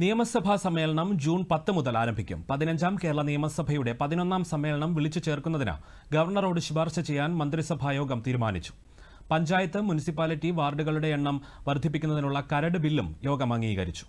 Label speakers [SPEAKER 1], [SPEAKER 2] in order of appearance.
[SPEAKER 1] നിയമസഭാ സമ്മേളനം ജൂൺ പത്ത് മുതൽ ആരംഭിക്കും പതിനഞ്ചാം കേരള നിയമസഭയുടെ പതിനൊന്നാം സമ്മേളനം വിളിച്ചു ചേർക്കുന്നതിന് ഗവർണറോട് ശുപാർശ ചെയ്യാൻ മന്ത്രിസഭായോഗം തീരുമാനിച്ചു പഞ്ചായത്ത് മുനിസിപ്പാലിറ്റി വാർഡുകളുടെ എണ്ണം വർദ്ധിപ്പിക്കുന്നതിനുള്ള കരട് ബില്ലും യോഗം അംഗീകരിച്ചു